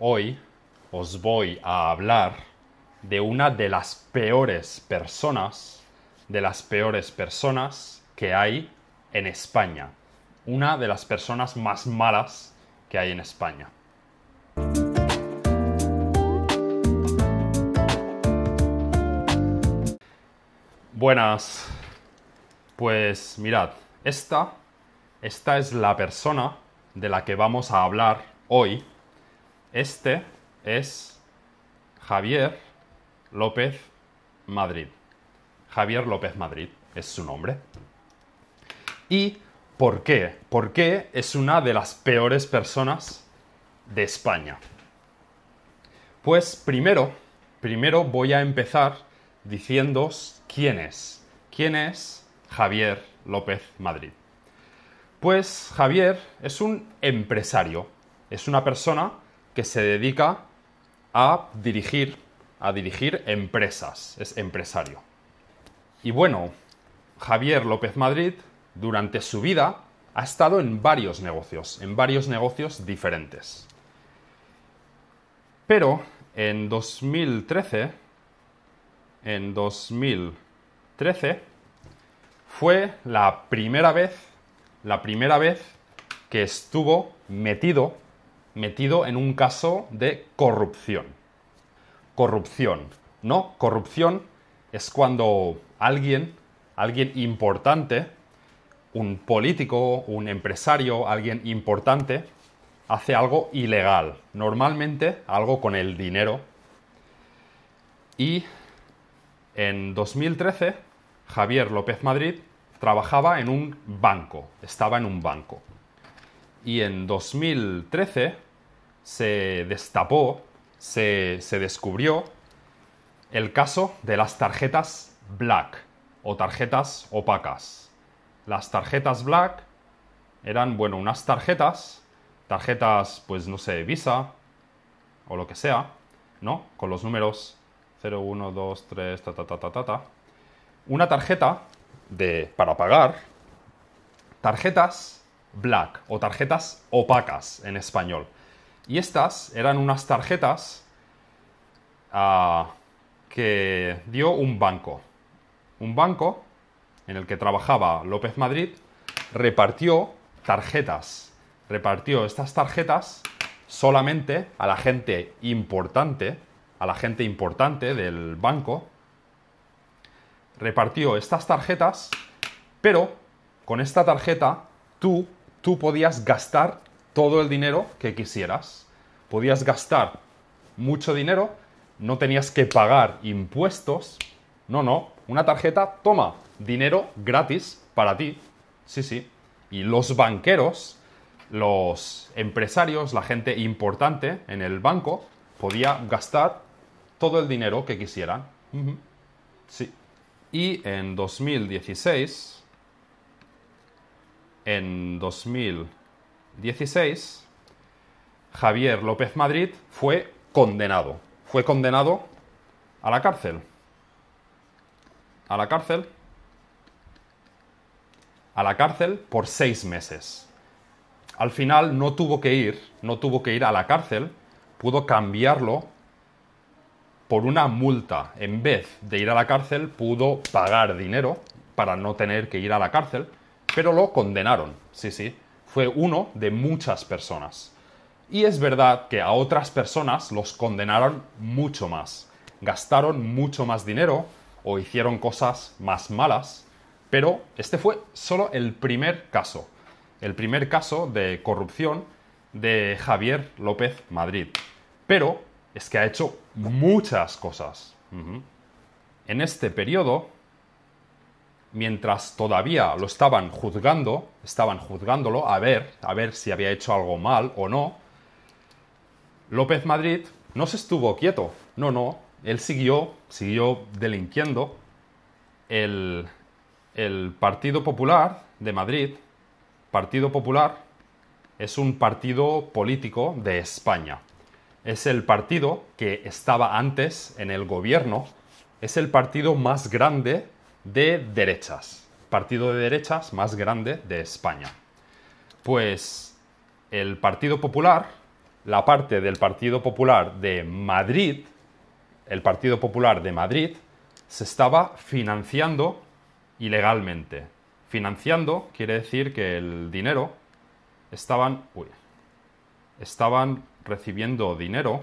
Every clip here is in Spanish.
Hoy os voy a hablar de una de las peores personas, de las peores personas que hay en España. Una de las personas más malas que hay en España. Buenas. Pues mirad, esta, esta es la persona de la que vamos a hablar hoy este es Javier López Madrid. Javier López Madrid es su nombre. ¿Y por qué? ¿Por qué es una de las peores personas de España? Pues primero, primero voy a empezar diciéndos quién es. ¿Quién es Javier López Madrid? Pues Javier es un empresario, es una persona que se dedica a dirigir, a dirigir empresas, es empresario. Y bueno, Javier López Madrid, durante su vida, ha estado en varios negocios, en varios negocios diferentes. Pero en 2013, en 2013, fue la primera vez, la primera vez que estuvo metido metido en un caso de corrupción. Corrupción, ¿no? Corrupción es cuando alguien, alguien importante, un político, un empresario, alguien importante, hace algo ilegal, normalmente algo con el dinero. Y en 2013, Javier López Madrid trabajaba en un banco, estaba en un banco. Y en 2013 se destapó, se, se descubrió el caso de las tarjetas black o tarjetas opacas. Las tarjetas black eran, bueno, unas tarjetas, tarjetas, pues no sé, Visa o lo que sea, ¿no? Con los números 0, 1, 2, 3, ta, ta, ta, ta, ta, ta. Una tarjeta de, para pagar, tarjetas black o tarjetas opacas en español. Y estas eran unas tarjetas ah, que dio un banco. Un banco en el que trabajaba López Madrid repartió tarjetas. Repartió estas tarjetas solamente a la gente importante, a la gente importante del banco. Repartió estas tarjetas, pero con esta tarjeta tú, tú podías gastar todo el dinero que quisieras. Podías gastar mucho dinero, no tenías que pagar impuestos. No, no, una tarjeta, toma, dinero gratis para ti. Sí, sí. Y los banqueros, los empresarios, la gente importante en el banco, podía gastar todo el dinero que quisieran. Sí. Y en 2016, en 2016... 16, Javier López Madrid fue condenado. Fue condenado a la cárcel. A la cárcel. A la cárcel por seis meses. Al final no tuvo que ir, no tuvo que ir a la cárcel, pudo cambiarlo por una multa. En vez de ir a la cárcel, pudo pagar dinero para no tener que ir a la cárcel, pero lo condenaron, sí, sí fue uno de muchas personas. Y es verdad que a otras personas los condenaron mucho más, gastaron mucho más dinero o hicieron cosas más malas, pero este fue solo el primer caso, el primer caso de corrupción de Javier López Madrid. Pero es que ha hecho muchas cosas. En este periodo mientras todavía lo estaban juzgando, estaban juzgándolo a ver, a ver si había hecho algo mal o no, López Madrid no se estuvo quieto. No, no, él siguió, siguió delinquiendo. El, el Partido Popular de Madrid, Partido Popular, es un partido político de España. Es el partido que estaba antes en el gobierno. Es el partido más grande de derechas, partido de derechas más grande de España. Pues el Partido Popular, la parte del Partido Popular de Madrid, el Partido Popular de Madrid, se estaba financiando ilegalmente. Financiando quiere decir que el dinero estaban, estaban recibiendo dinero,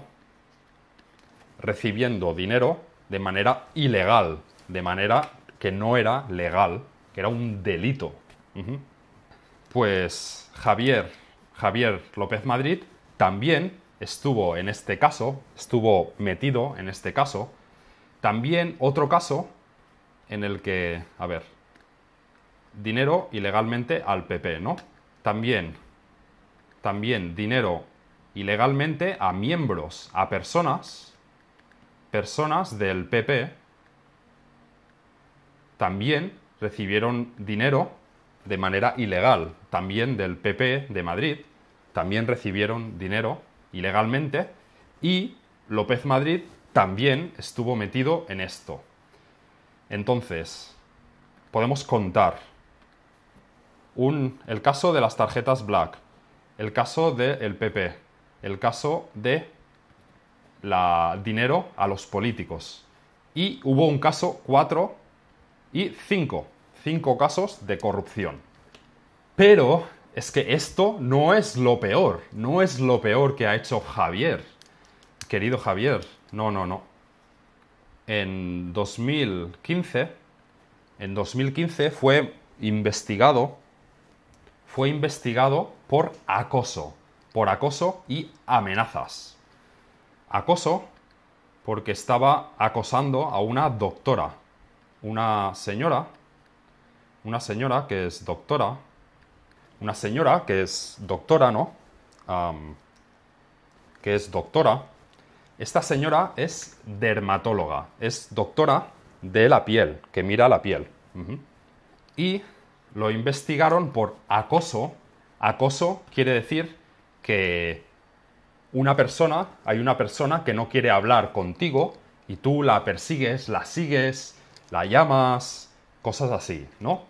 recibiendo dinero de manera ilegal, de manera que no era legal, que era un delito. Pues Javier, Javier López Madrid también estuvo en este caso, estuvo metido en este caso. También otro caso en el que, a ver, dinero ilegalmente al PP, ¿no? También, también dinero ilegalmente a miembros, a personas, personas del PP también recibieron dinero de manera ilegal, también del PP de Madrid, también recibieron dinero ilegalmente y López Madrid también estuvo metido en esto. Entonces, podemos contar un, el caso de las tarjetas Black, el caso del PP, el caso de la dinero a los políticos. Y hubo un caso cuatro y cinco, cinco casos de corrupción. Pero es que esto no es lo peor, no es lo peor que ha hecho Javier. Querido Javier, no, no, no. En 2015, en 2015 fue investigado, fue investigado por acoso, por acoso y amenazas. Acoso porque estaba acosando a una doctora, una señora, una señora que es doctora, una señora que es doctora, ¿no? que es doctora. Esta señora es dermatóloga, es doctora de la piel, que mira la piel. Y lo investigaron por acoso. Acoso quiere decir que una persona, hay una persona que no quiere hablar contigo y tú la persigues, la sigues, la llamas, cosas así, ¿no?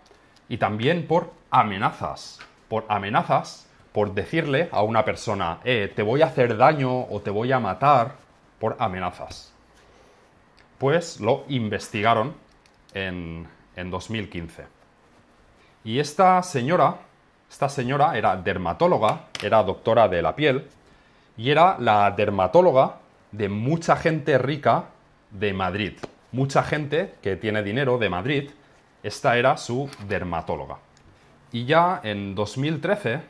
Y también por amenazas, por amenazas, por decirle a una persona, eh, te voy a hacer daño o te voy a matar, por amenazas. Pues lo investigaron en, en 2015. Y esta señora, esta señora era dermatóloga, era doctora de la piel, y era la dermatóloga de mucha gente rica de Madrid mucha gente que tiene dinero de Madrid, esta era su dermatóloga. Y ya en 2013,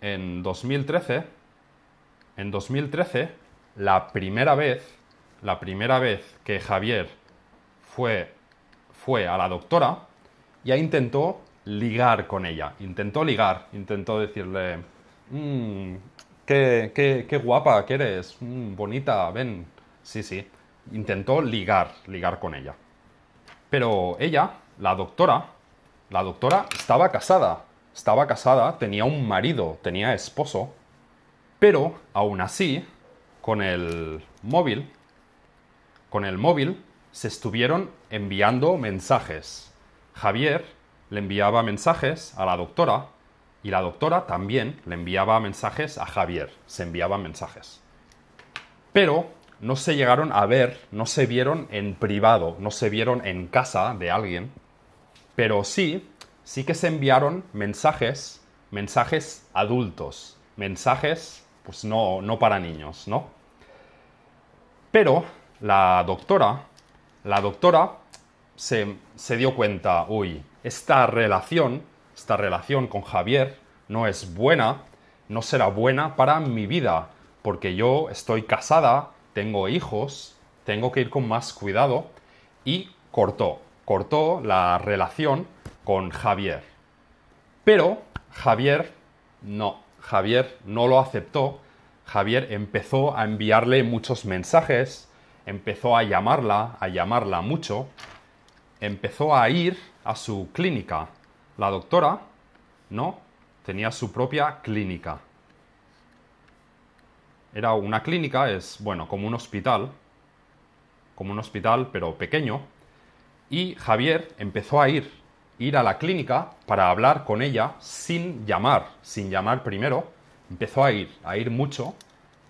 en 2013, en 2013, la primera vez, la primera vez que Javier fue, fue a la doctora, ya intentó ligar con ella, intentó ligar, intentó decirle, mmm, qué, qué, qué, guapa que eres, mm, bonita, ven, sí, sí intentó ligar, ligar con ella. Pero ella, la doctora, la doctora estaba casada, estaba casada, tenía un marido, tenía esposo, pero aún así, con el móvil, con el móvil se estuvieron enviando mensajes. Javier le enviaba mensajes a la doctora y la doctora también le enviaba mensajes a Javier, se enviaban mensajes. Pero no se llegaron a ver, no se vieron en privado, no se vieron en casa de alguien, pero sí, sí que se enviaron mensajes, mensajes adultos, mensajes pues no, para niños, ¿no? Pero la doctora, la doctora se, se dio cuenta, uy, esta relación, esta relación con Javier no es buena, no será buena para mi vida, porque yo estoy casada, tengo hijos, tengo que ir con más cuidado y cortó, cortó la relación con Javier. Pero Javier no, Javier no lo aceptó. Javier empezó a enviarle muchos mensajes, empezó a llamarla, a llamarla mucho, empezó a ir a su clínica. La doctora, ¿no? Tenía su propia clínica. Era una clínica, es, bueno, como un hospital, como un hospital, pero pequeño. Y Javier empezó a ir, ir a la clínica para hablar con ella sin llamar, sin llamar primero. Empezó a ir, a ir mucho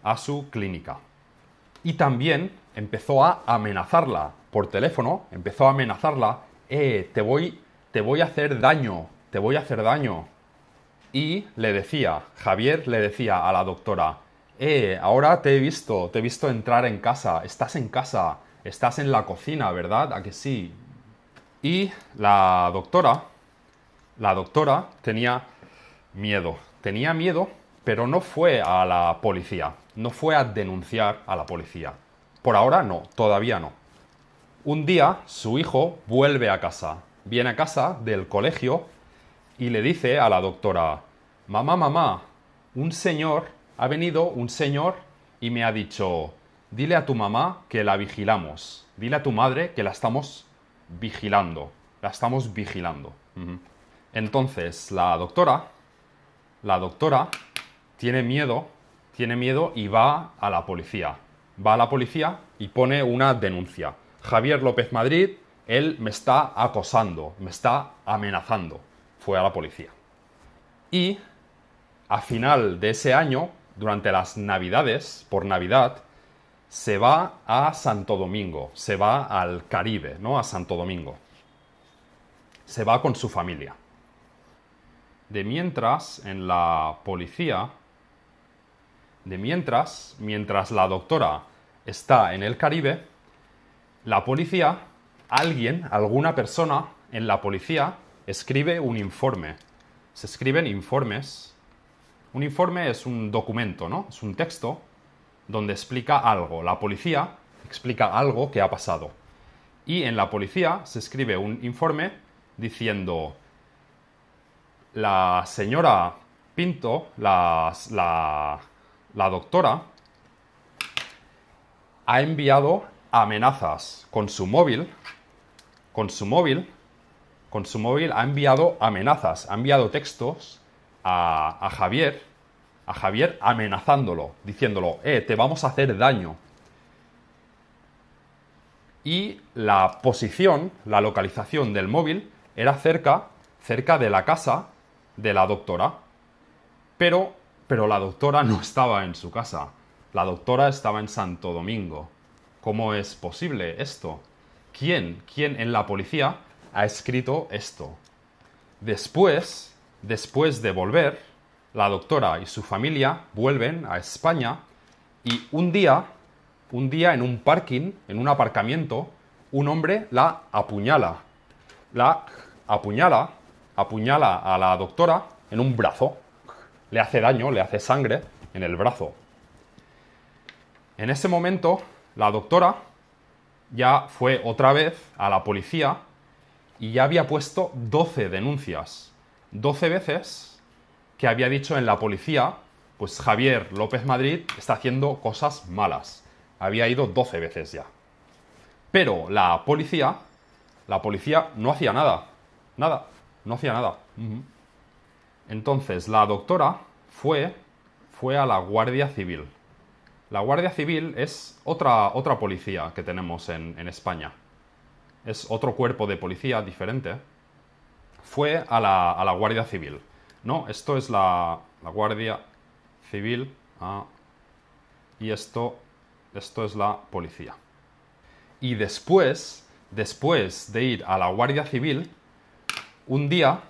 a su clínica. Y también empezó a amenazarla por teléfono, empezó a amenazarla, eh, te voy, te voy a hacer daño, te voy a hacer daño. Y le decía, Javier le decía a la doctora, eh, ahora te he visto, te he visto entrar en casa, estás en casa, estás en la cocina, ¿verdad? ¿A que sí? Y la doctora, la doctora tenía miedo, tenía miedo, pero no fue a la policía, no fue a denunciar a la policía. Por ahora no, todavía no. Un día su hijo vuelve a casa, viene a casa del colegio y le dice a la doctora, mamá, mamá, un señor ha venido un señor y me ha dicho, dile a tu mamá que la vigilamos, dile a tu madre que la estamos vigilando, la estamos vigilando. Entonces, la doctora, la doctora tiene miedo, tiene miedo y va a la policía. Va a la policía y pone una denuncia. Javier López Madrid, él me está acosando, me está amenazando. Fue a la policía. Y a final de ese año durante las Navidades, por Navidad, se va a Santo Domingo, se va al Caribe, ¿no? A Santo Domingo. Se va con su familia. De mientras, en la policía, de mientras, mientras la doctora está en el Caribe, la policía, alguien, alguna persona en la policía, escribe un informe. Se escriben informes un informe es un documento, ¿no? Es un texto donde explica algo. La policía explica algo que ha pasado. Y en la policía se escribe un informe diciendo, la señora Pinto, la, doctora, ha enviado amenazas con su móvil, con su móvil, con su móvil ha enviado amenazas, ha enviado textos a Javier a Javier amenazándolo, diciéndolo, eh, te vamos a hacer daño. Y la posición, la localización del móvil era cerca, cerca de la casa de la doctora. Pero, pero la doctora no estaba en su casa. La doctora estaba en Santo Domingo. ¿Cómo es posible esto? ¿Quién, quién en la policía ha escrito esto? Después, después de volver, la doctora y su familia vuelven a España y un día, un día en un parking, en un aparcamiento, un hombre la apuñala. La apuñala, apuñala a la doctora en un brazo. Le hace daño, le hace sangre en el brazo. En ese momento, la doctora ya fue otra vez a la policía y ya había puesto 12 denuncias. 12 veces que había dicho en la policía, pues Javier López Madrid está haciendo cosas malas. Había ido 12 veces ya. Pero la policía, la policía no hacía nada. Nada, no hacía nada. Entonces la doctora fue, fue a la Guardia Civil. La Guardia Civil es otra, otra policía que tenemos en, España. Es otro cuerpo de policía diferente. Fue a la Guardia Civil. No, esto es la, Guardia Civil ah, y esto, esto es la policía. Y después, después de ir a la Guardia Civil, un día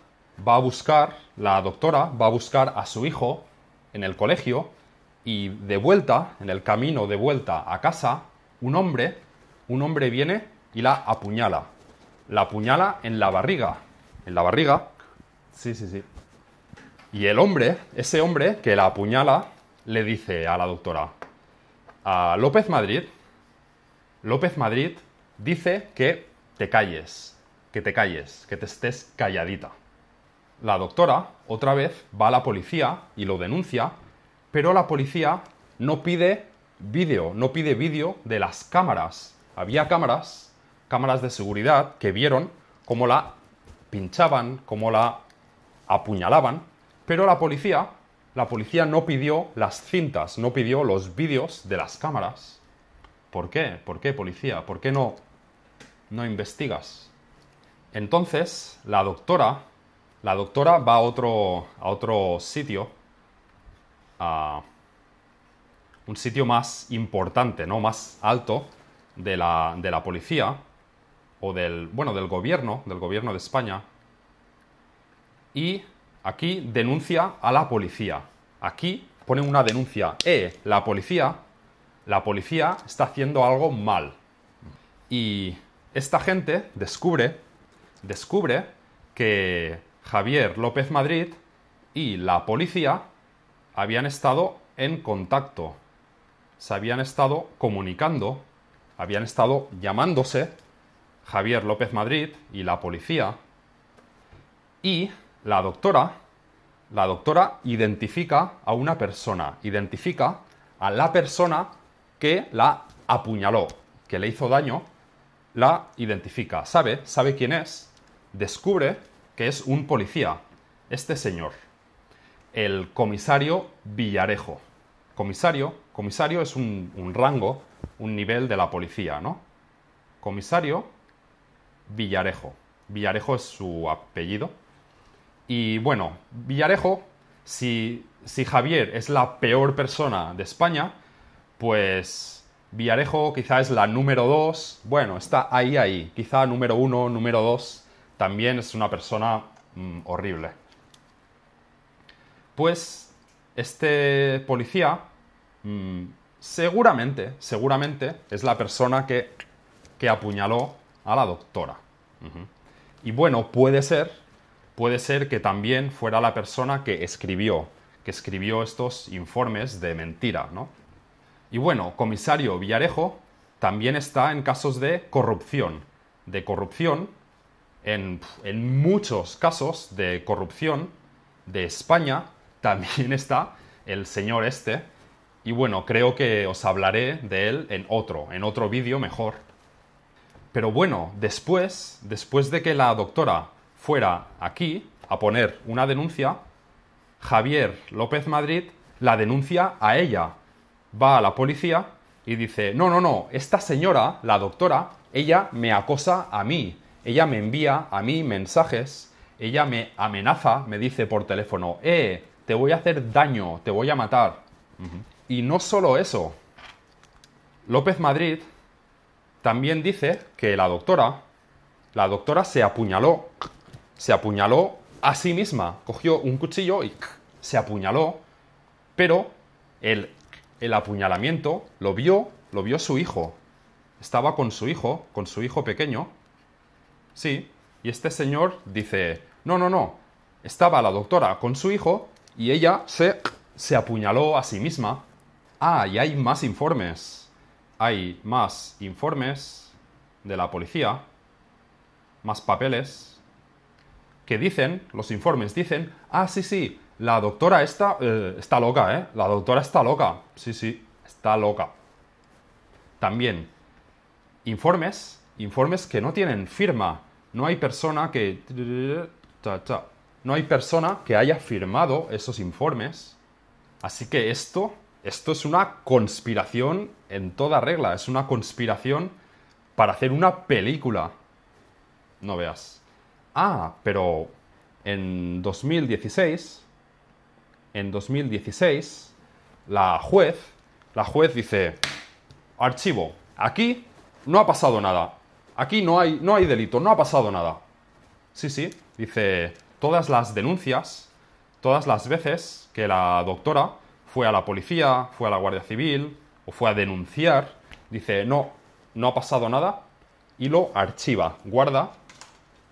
va a buscar, la doctora va a buscar a su hijo en el colegio y de vuelta, en el camino de vuelta a casa, un hombre, un hombre viene y la apuñala. La apuñala en la barriga. En la barriga. Sí, sí, sí. Y el hombre, ese hombre que la apuñala, le dice a la doctora, a López Madrid, López Madrid dice que te calles, que te calles, que te estés calladita. La doctora, otra vez, va a la policía y lo denuncia, pero la policía no pide vídeo, no pide vídeo de las cámaras. Había cámaras, cámaras de seguridad, que vieron cómo la pinchaban, cómo la apuñalaban, pero la policía, la policía no pidió las cintas, no pidió los vídeos de las cámaras. ¿Por qué? ¿Por qué policía? ¿Por qué no no investigas? Entonces, la doctora, la doctora va a otro a otro sitio a un sitio más importante, ¿no? Más alto de la, de la policía o del, bueno, del gobierno, del gobierno de España. Y Aquí denuncia a la policía. Aquí pone una denuncia. Eh, la policía, la policía está haciendo algo mal. Y esta gente descubre, descubre que Javier López Madrid y la policía habían estado en contacto, se habían estado comunicando, habían estado llamándose Javier López Madrid y la policía, y la doctora, la doctora identifica a una persona, identifica a la persona que la apuñaló, que le hizo daño, la identifica, sabe, sabe quién es, descubre que es un policía, este señor, el comisario Villarejo. Comisario, comisario es un, un rango, un nivel de la policía, ¿no? Comisario Villarejo. Villarejo es su apellido, y bueno, Villarejo, si, si Javier es la peor persona de España, pues Villarejo quizá es la número dos. bueno, está ahí, ahí, quizá número uno, número dos, también es una persona mm, horrible. Pues este policía mm, seguramente, seguramente es la persona que, que apuñaló a la doctora. Y bueno, puede ser puede ser que también fuera la persona que escribió, que escribió estos informes de mentira, ¿no? Y bueno, comisario Villarejo también está en casos de corrupción, de corrupción, en, en muchos casos de corrupción de España también está el señor este, y bueno, creo que os hablaré de él en otro, en otro vídeo mejor. Pero bueno, después, después de que la doctora fuera aquí a poner una denuncia, Javier López Madrid la denuncia a ella. Va a la policía y dice, no, no, no, esta señora, la doctora, ella me acosa a mí, ella me envía a mí mensajes, ella me amenaza, me dice por teléfono, eh, te voy a hacer daño, te voy a matar. Y no solo eso, López Madrid también dice que la doctora, la doctora se apuñaló se apuñaló a sí misma. Cogió un cuchillo y se apuñaló, pero el, el apuñalamiento lo vio, lo vio su hijo. Estaba con su hijo, con su hijo pequeño. Sí, y este señor dice, no, no, no, estaba la doctora con su hijo y ella se, se apuñaló a sí misma. Ah, y hay más informes. Hay más informes de la policía, más papeles que dicen, los informes dicen, ah, sí, sí, la doctora eh, está loca, ¿eh? La doctora está loca. Sí, sí, está loca. También, informes, informes que no tienen firma. No hay persona que... No hay persona que haya firmado esos informes. Así que esto, esto es una conspiración en toda regla. Es una conspiración para hacer una película. No veas. Ah, pero en 2016, en 2016, la juez, la juez dice, archivo, aquí no ha pasado nada, aquí no hay, no hay delito, no ha pasado nada. Sí, sí, dice, todas las denuncias, todas las veces que la doctora fue a la policía, fue a la Guardia Civil o fue a denunciar, dice, no, no ha pasado nada y lo archiva, guarda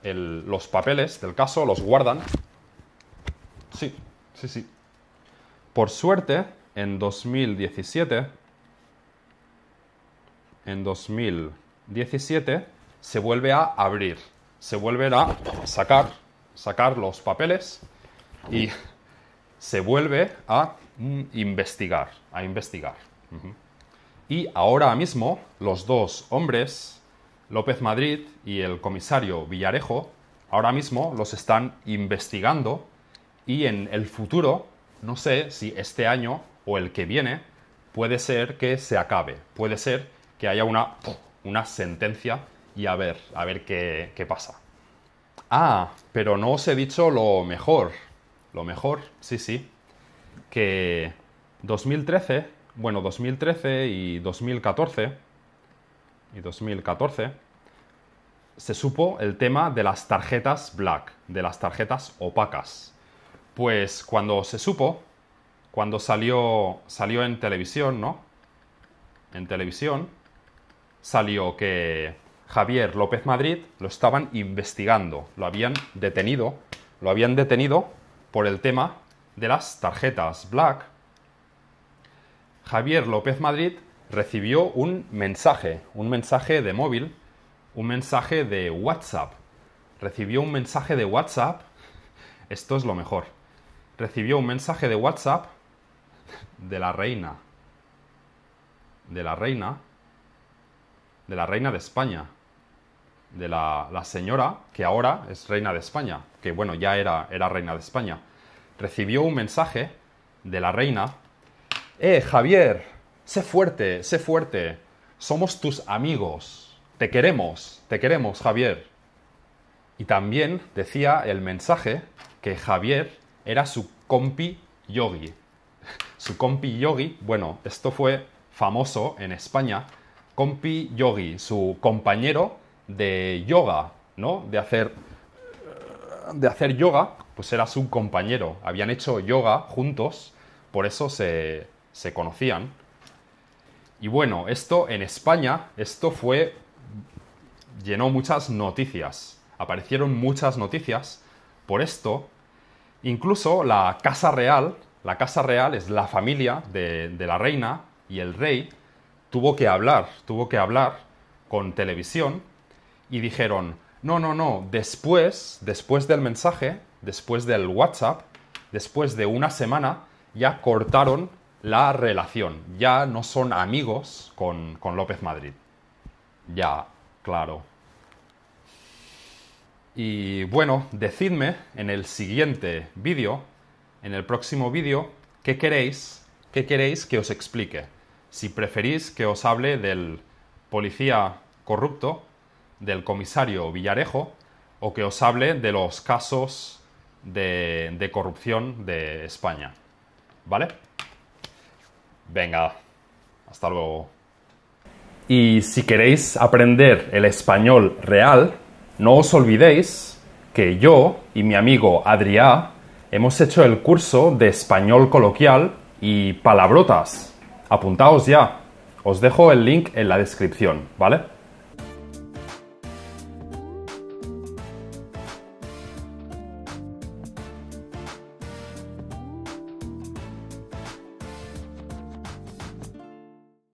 los papeles del caso, los guardan. Sí, sí, sí. Por suerte, en 2017, en 2017 se vuelve a abrir, se vuelve a sacar, sacar los papeles y se vuelve a mm, investigar, a investigar. Y ahora mismo los dos hombres López Madrid y el comisario Villarejo ahora mismo los están investigando y en el futuro, no sé si este año o el que viene, puede ser que se acabe, puede ser que haya una, una sentencia y a ver, a ver qué, qué pasa. Ah, pero no os he dicho lo mejor, lo mejor, sí, sí, que 2013, bueno, 2013 y 2014, 2014, se supo el tema de las tarjetas black, de las tarjetas opacas. Pues cuando se supo, cuando salió, salió en televisión, ¿no? En televisión, salió que Javier López Madrid lo estaban investigando, lo habían detenido, lo habían detenido por el tema de las tarjetas black. Javier López Madrid recibió un mensaje, un mensaje de móvil, un mensaje de WhatsApp. Recibió un mensaje de WhatsApp. Esto es lo mejor. Recibió un mensaje de WhatsApp de la reina. De la reina. De la reina de España. De la, señora que ahora es reina de España. Que bueno, ya era, era reina de España. Recibió un mensaje de la reina. Eh, Javier, Sé fuerte, sé fuerte. Somos tus amigos. Te queremos, te queremos, Javier. Y también decía el mensaje que Javier era su compi yogi. Su compi yogi, bueno, esto fue famoso en España. Compi yogi, su compañero de yoga, ¿no? De hacer, de hacer yoga, pues era su compañero. Habían hecho yoga juntos, por eso se conocían. Y bueno, esto en España, esto fue... llenó muchas noticias. Aparecieron muchas noticias por esto. Incluso la Casa Real, la Casa Real es la familia de, la reina y el rey, tuvo que hablar, tuvo que hablar con televisión y dijeron, no, no, no, después, después del mensaje, después del WhatsApp, después de una semana, ya cortaron la relación. Ya no son amigos con, López Madrid. Ya, claro. Y bueno, decidme en el siguiente vídeo, en el próximo vídeo, qué queréis, qué queréis que os explique. Si preferís que os hable del policía corrupto, del comisario Villarejo, o que os hable de los casos de, de corrupción de España. ¿Vale? Venga, hasta luego. Y si queréis aprender el español real, no os olvidéis que yo y mi amigo Adrià hemos hecho el curso de español coloquial y palabrotas. Apuntaos ya. Os dejo el link en la descripción, ¿vale?